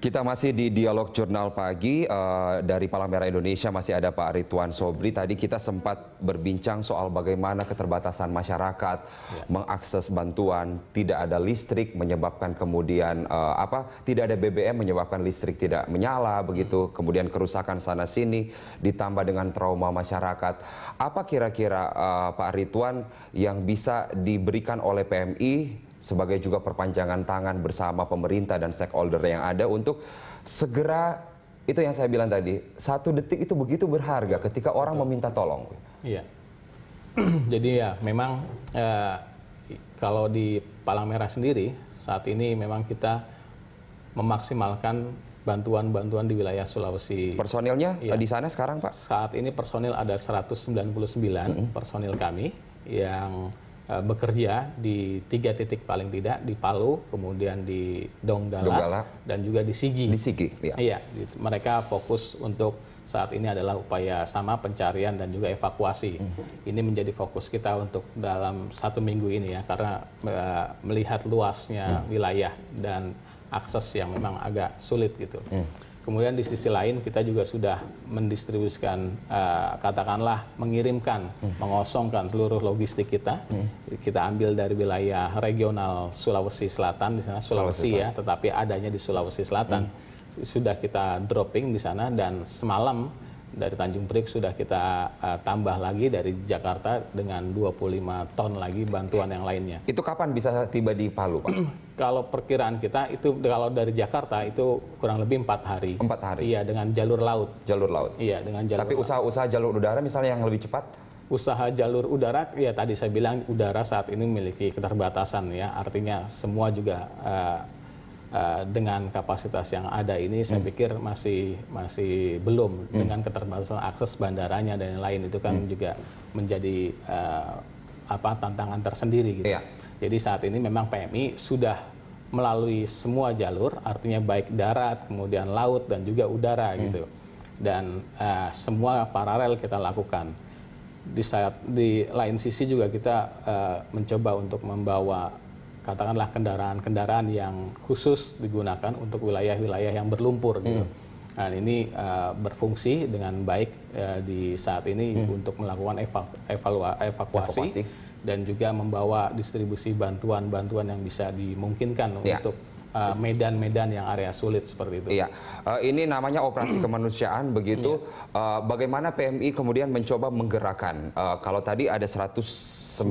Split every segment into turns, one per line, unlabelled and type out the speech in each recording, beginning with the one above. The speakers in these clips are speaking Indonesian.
Kita masih di dialog jurnal pagi uh, dari Palang Merah Indonesia masih ada Pak Ridwan Sobri. Tadi kita sempat berbincang soal bagaimana keterbatasan masyarakat ya. mengakses bantuan, tidak ada listrik menyebabkan kemudian uh, apa? Tidak ada BBM menyebabkan listrik tidak menyala begitu. Hmm. Kemudian kerusakan sana sini ditambah dengan trauma masyarakat. Apa kira-kira uh, Pak Ridwan yang bisa diberikan oleh PMI sebagai juga perpanjangan tangan bersama pemerintah dan stakeholder yang ada untuk segera itu yang saya bilang tadi satu detik itu begitu berharga ketika orang Betul. meminta tolong.
Iya. Jadi ya memang eh, kalau di Palang Merah sendiri saat ini memang kita memaksimalkan bantuan-bantuan di wilayah Sulawesi. Personilnya ya. di sana sekarang Pak? Saat ini personil ada 199 mm -hmm. personil kami yang Eh, bekerja di tiga titik paling tidak di Palu, kemudian di Donggala, Donggala. dan juga di Sigi. Di Sigi, ya. Iya, iya gitu. mereka fokus untuk saat ini adalah upaya sama pencarian dan juga evakuasi. Hmm. Ini menjadi fokus kita untuk dalam satu minggu ini ya, karena uh, melihat luasnya hmm. wilayah dan akses yang memang agak sulit gitu. Hmm. Kemudian di sisi lain kita juga sudah mendistribusikan uh, katakanlah mengirimkan, hmm. mengosongkan seluruh logistik kita. Hmm. Kita ambil dari wilayah regional Sulawesi Selatan di sana Sulawesi, Sulawesi ya, Selatan. ya, tetapi adanya di Sulawesi Selatan. Hmm. Sudah kita dropping di sana dan semalam dari Tanjung Priok sudah kita uh, tambah lagi dari Jakarta dengan 25 ton lagi bantuan yang lainnya. Itu kapan bisa tiba di Palu, Pak? kalau perkiraan kita itu kalau dari Jakarta itu kurang lebih empat hari. Empat hari. Iya dengan jalur laut. Jalur laut. Iya dengan jalur. Tapi usaha-usaha jalur udara misalnya yang lebih cepat? Usaha jalur udara, ya tadi saya bilang udara saat ini memiliki keterbatasan ya, artinya semua juga. Uh, uh, dengan kapasitas yang ada ini saya hmm. pikir masih masih belum hmm. dengan keterbatasan akses bandaranya dan lain-lain itu kan hmm. juga menjadi uh, apa tantangan tersendiri gitu. Ya. Jadi saat ini memang PMI sudah melalui semua jalur, artinya baik darat, kemudian laut dan juga udara hmm. gitu. Dan uh, semua paralel kita lakukan. Di saat di lain sisi juga kita uh, mencoba untuk membawa katakanlah kendaraan-kendaraan yang khusus digunakan untuk wilayah-wilayah yang berlumpur gitu. Hmm. Nah, ini uh, berfungsi dengan baik uh, di saat ini hmm. untuk melakukan eva evalua evakuasi, evakuasi dan juga membawa distribusi bantuan-bantuan yang bisa
dimungkinkan ya. untuk Uh, medan-medan uh, yang area sulit seperti itu. Iya, uh, ini namanya operasi kemanusiaan begitu. Iya. Uh, bagaimana PMI kemudian mencoba menggerakkan? Uh, kalau tadi ada 190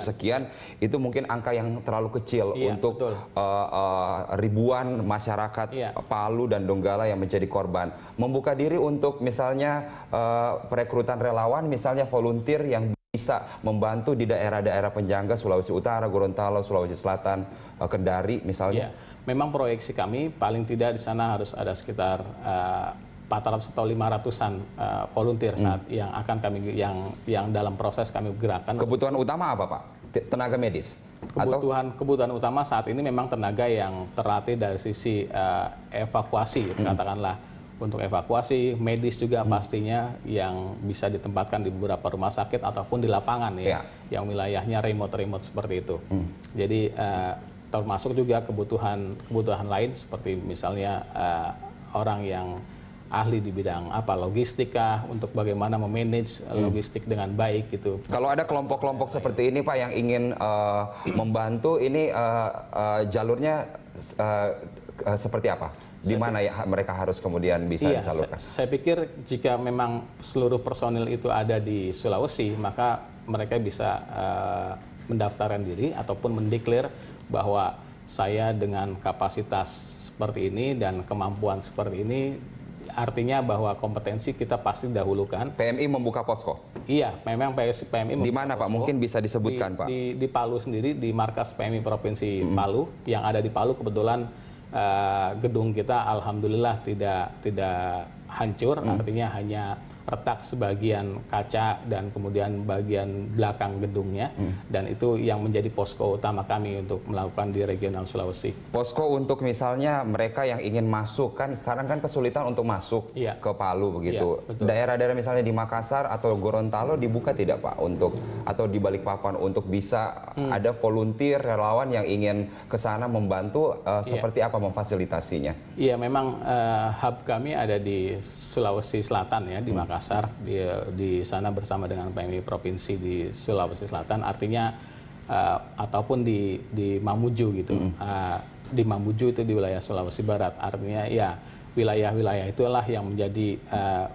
sekian, itu mungkin angka yang terlalu kecil iya, untuk uh, uh, ribuan masyarakat iya. Palu dan Donggala yang menjadi korban. Membuka diri untuk misalnya uh, perekrutan relawan, misalnya volunteer yang bisa membantu di daerah-daerah penjangga Sulawesi Utara, Gorontalo, Sulawesi Selatan, eh, Kendari misalnya? Ya, memang proyeksi kami paling tidak di sana harus ada sekitar uh,
eh, 400 atau 500-an uh, eh, volunteer hmm. saat yang akan kami yang yang dalam proses kami gerakan. Kebutuhan utama apa, Pak? Tenaga medis. Kebutuhan atau? kebutuhan utama saat ini memang tenaga yang terlatih dari sisi uh, evakuasi hmm. katakanlah untuk evakuasi, medis juga hmm. pastinya yang bisa ditempatkan di beberapa rumah sakit ataupun di lapangan ya, ya. yang wilayahnya remote-remote seperti itu. Hmm. Jadi uh, termasuk juga kebutuhan kebutuhan lain seperti misalnya uh, orang yang ahli di bidang apa logistika untuk bagaimana memanage eh, hmm. logistik dengan baik gitu.
Kalau ada kelompok-kelompok seperti ini Pak yang ingin uh, membantu ini uh, uh, jalurnya uh, uh, seperti apa? di mana ya mereka harus kemudian bisa iya, disalurkan?
Saya, saya pikir jika memang seluruh personil itu ada di Sulawesi, maka mereka bisa uh, mendaftarkan diri ataupun mendeklir bahwa saya dengan kapasitas seperti ini dan kemampuan seperti ini artinya bahwa kompetensi kita pasti dahulukan. PMI membuka posko. Iya, memang PMI. Di mana Pak? Mungkin bisa disebutkan di, Pak. Di, di Palu sendiri, di markas PMI provinsi hmm. Palu yang ada di Palu kebetulan Eh, gedung kita alhamdulillah tidak tidak hancur hmm. artinya hanya retak sebagian kaca dan kemudian bagian belakang gedungnya hmm. dan itu yang menjadi posko utama kami untuk melakukan di regional
Sulawesi. Posko untuk misalnya mereka yang ingin masuk kan sekarang kan kesulitan untuk masuk ya. ke Palu begitu. daerah iya, Daerah-daerah misalnya di Makassar atau Gorontalo dibuka tidak Pak untuk atau di Balikpapan untuk bisa hmm. ada volunteer relawan yang ingin ke sana membantu uh, seperti apa memfasilitasinya?
Iya memang uh, hub kami ada di Sulawesi Selatan ya di hmm. Makassar. Makassar di, di sana bersama dengan PMI provinsi di Sulawesi Selatan artinya uh, ataupun di di Mamuju gitu mm. uh, di Mamuju itu di wilayah Sulawesi Barat artinya ya wilayah-wilayah itulah yang menjadi uh,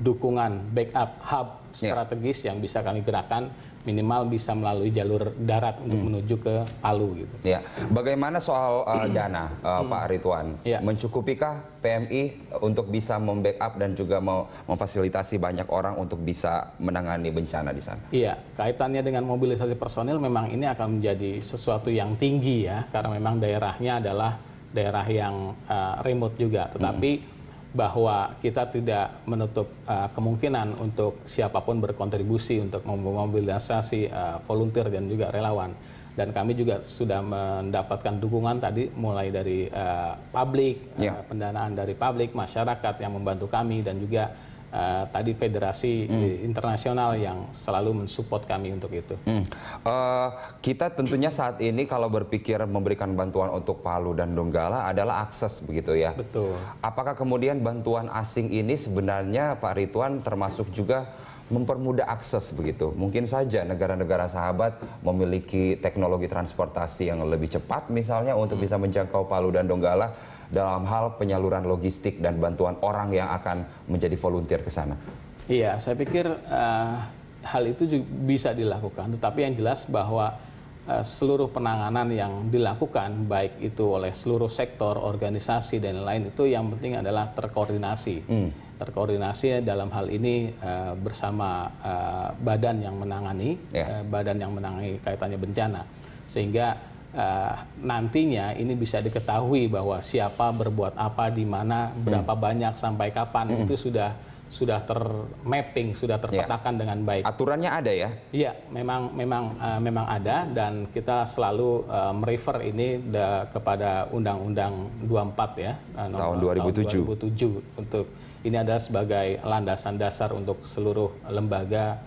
dukungan backup hub ya. strategis yeah. yang bisa kami gerakan
minimal bisa melalui jalur darat untuk hmm. menuju ke Palu gitu. Ya, bagaimana soal uh, hmm. dana uh, hmm. Pak Ridwan? Ya. Mencukupikah PMI untuk bisa membackup dan juga mau memfasilitasi banyak orang untuk bisa menangani bencana di sana? Iya,
kaitannya dengan mobilisasi personil memang ini akan menjadi sesuatu yang tinggi ya karena memang daerahnya adalah daerah yang uh, remote juga, tetapi hmm bahwa kita tidak menutup uh, kemungkinan untuk siapapun berkontribusi untuk memobilisasi uh, volunteer dan juga relawan. Dan kami juga sudah mendapatkan dukungan tadi mulai dari uh, publik, yeah. Ya. uh, pendanaan dari publik, masyarakat yang membantu kami dan juga uh, tadi federasi hmm. internasional yang selalu mensupport
kami untuk itu. Hmm. Uh, kita tentunya saat ini kalau berpikir memberikan bantuan untuk Palu dan Donggala adalah akses begitu ya. Betul. Apakah kemudian bantuan asing ini sebenarnya Pak Rituan termasuk juga mempermudah akses begitu. Mungkin saja negara-negara sahabat memiliki teknologi transportasi yang lebih cepat misalnya untuk hmm. bisa menjangkau Palu dan Donggala dalam hal penyaluran logistik dan bantuan orang yang akan menjadi volunteer ke sana.
Iya, saya pikir uh, hal itu juga bisa dilakukan. Tetapi yang jelas bahwa uh, seluruh penanganan yang dilakukan baik itu oleh seluruh sektor, organisasi dan lain-lain itu yang penting adalah terkoordinasi. Hmm terkoordinasi dalam hal ini uh, bersama uh, badan yang menangani yeah. Ya. uh, badan yang menangani kaitannya bencana sehingga uh, nantinya ini bisa diketahui bahwa siapa berbuat apa di mana hmm. berapa banyak sampai kapan hmm. itu sudah sudah termapping sudah ya. terpetakan yeah. dengan baik aturannya ada ya iya memang memang uh, memang ada dan kita selalu uh, merefer ini kepada undang-undang 24 ya uh, tahun 2007 tahun 2007 untuk ini adalah sebagai landasan dasar untuk seluruh lembaga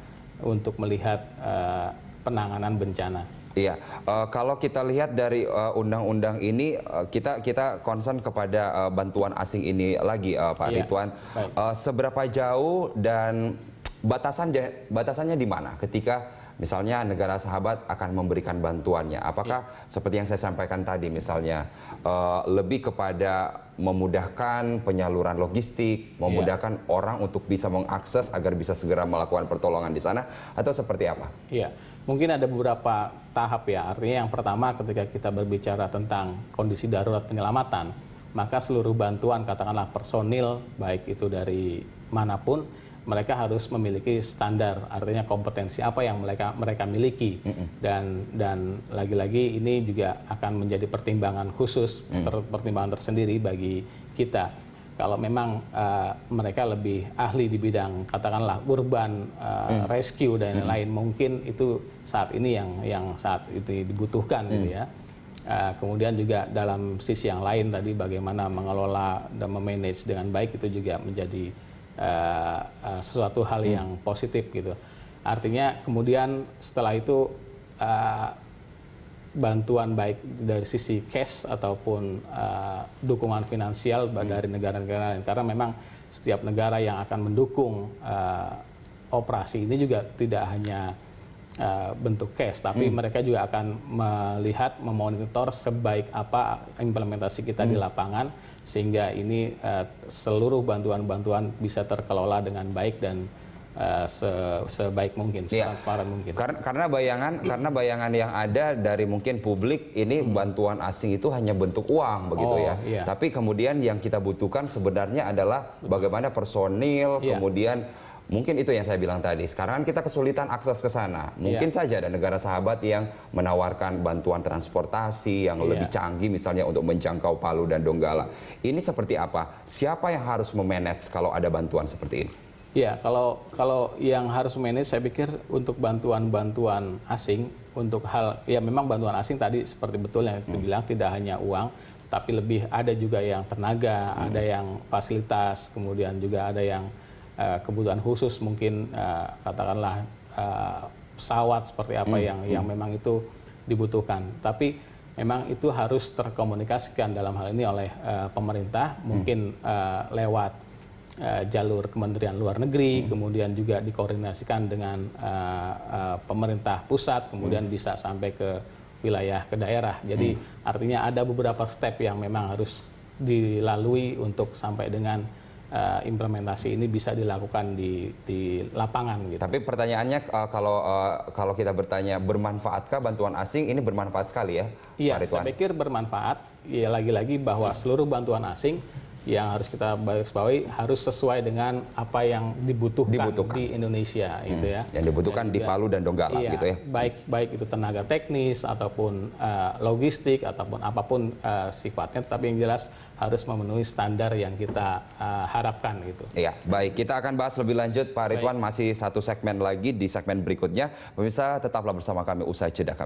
untuk melihat uh, penanganan bencana.
Iya, uh, kalau kita lihat dari eh, undang-undang uh, ini, uh, kita kita concern kepada uh, bantuan asing ini lagi, uh, Pak iya. Ridwan. Uh, seberapa jauh dan batasan batasannya di mana ketika misalnya negara sahabat akan memberikan bantuannya. Apakah ya. seperti yang saya sampaikan tadi misalnya uh, lebih kepada memudahkan penyaluran logistik, iya. memudahkan ya. orang untuk bisa mengakses agar bisa segera melakukan pertolongan di sana atau seperti apa?
Iya. Mungkin ada beberapa tahap ya. Artinya yang pertama ketika kita berbicara tentang kondisi darurat penyelamatan, maka seluruh bantuan katakanlah personil baik itu dari manapun mereka harus memiliki standar artinya kompetensi apa yang mereka mereka miliki mm -hmm. dan dan lagi-lagi ini juga akan menjadi pertimbangan khusus mm. ter, pertimbangan tersendiri bagi kita kalau memang uh, mereka lebih ahli di bidang katakanlah urban uh, mm. rescue dan lain-lain mm. mungkin itu saat ini yang yang saat itu dibutuhkan gitu mm. gitu ya Uh, kemudian juga dalam sisi yang lain tadi bagaimana mengelola dan memanage dengan baik itu juga menjadi uh, uh, sesuatu hal hmm. yang positif gitu. Artinya kemudian setelah itu uh, bantuan baik dari sisi cash ataupun uh, dukungan finansial hmm. dari negara-negara lain karena memang setiap negara yang akan mendukung uh, operasi ini juga tidak hanya Eh, bentuk cash, tapi hmm. mereka juga akan melihat, memonitor sebaik apa implementasi kita hmm. di lapangan sehingga ini uh, seluruh bantuan-bantuan bisa terkelola dengan baik dan Uh, se sebaik mungkin, ya. transparan mungkin.
Karena, karena bayangan karena bayangan yang ada dari mungkin publik ini hmm. bantuan asing itu hanya bentuk uang begitu oh, ya. ya. Tapi kemudian yang kita butuhkan sebenarnya adalah bagaimana personil, ya. kemudian Mungkin itu yang saya bilang tadi. Sekarang kan kita kesulitan akses ke sana. Mungkin yeah. saja ada negara sahabat yang menawarkan bantuan transportasi yang yeah. lebih canggih misalnya untuk menjangkau Palu dan Donggala. Ini seperti apa? Siapa yang harus memanage kalau ada bantuan seperti ini?
Ya, kalau kalau yang harus manage saya pikir untuk bantuan-bantuan asing untuk hal ya memang bantuan asing tadi seperti betul yang hmm. dibilang bilang tidak hanya uang tapi lebih ada juga yang tenaga, hmm. ada yang fasilitas, kemudian juga ada yang Eh, kebutuhan khusus mungkin uh, katakanlah uh, pesawat seperti apa hmm. yang yang hmm. memang itu dibutuhkan. Tapi memang itu harus terkomunikasikan dalam hal ini oleh uh, pemerintah hmm. mungkin uh, lewat uh, jalur Kementerian Luar Negeri, hmm. kemudian juga dikoordinasikan dengan uh, uh, pemerintah pusat, kemudian hmm. bisa sampai ke wilayah ke daerah. Jadi hmm. artinya ada beberapa step yang memang harus dilalui untuk sampai dengan uh,
implementasi ini bisa dilakukan di, di lapangan. Gitu. Tapi pertanyaannya uh, kalau uh, kalau kita bertanya bermanfaatkah bantuan asing ini bermanfaat sekali ya? Iya, saya pikir bermanfaat.
Ya lagi-lagi bahwa seluruh bantuan asing yang harus kita bahas bawahi harus sesuai dengan apa yang dibutuhkan, dibutuhkan. di Indonesia hmm. gitu ya. Yang dibutuhkan di
Palu dan Donggala iya, gitu ya.
Baik baik itu tenaga teknis ataupun uh, logistik ataupun apapun uh, sifatnya tetapi yang jelas harus memenuhi standar yang kita uh, harapkan gitu.
Iya, baik. Kita akan bahas lebih lanjut Pak Ridwan baik. masih satu segmen lagi di segmen berikutnya. Pemirsa tetaplah bersama kami usai jeda kami.